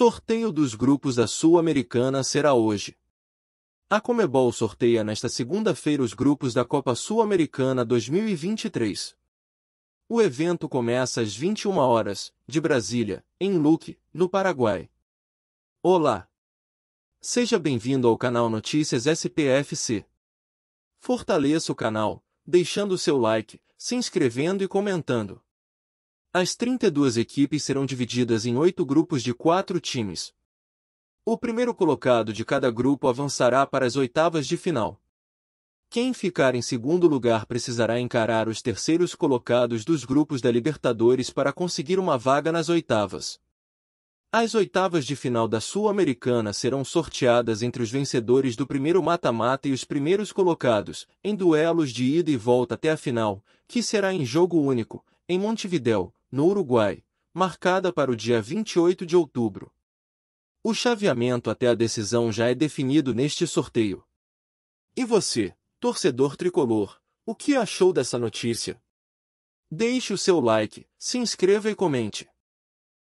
Sorteio dos grupos da Sul-Americana será hoje. A Comebol sorteia nesta segunda-feira os grupos da Copa Sul-Americana 2023. O evento começa às 21 horas, de Brasília, em Luque, no Paraguai. Olá! Seja bem-vindo ao canal Notícias SPFC. Fortaleça o canal, deixando seu like, se inscrevendo e comentando. As 32 equipes serão divididas em oito grupos de quatro times. O primeiro colocado de cada grupo avançará para as oitavas de final. Quem ficar em segundo lugar precisará encarar os terceiros colocados dos grupos da Libertadores para conseguir uma vaga nas oitavas. As oitavas de final da Sul-Americana serão sorteadas entre os vencedores do primeiro mata-mata e os primeiros colocados, em duelos de ida e volta até a final, que será em jogo único, em Montevidéu, no Uruguai, marcada para o dia 28 de outubro. O chaveamento até a decisão já é definido neste sorteio. E você, torcedor tricolor, o que achou dessa notícia? Deixe o seu like, se inscreva e comente.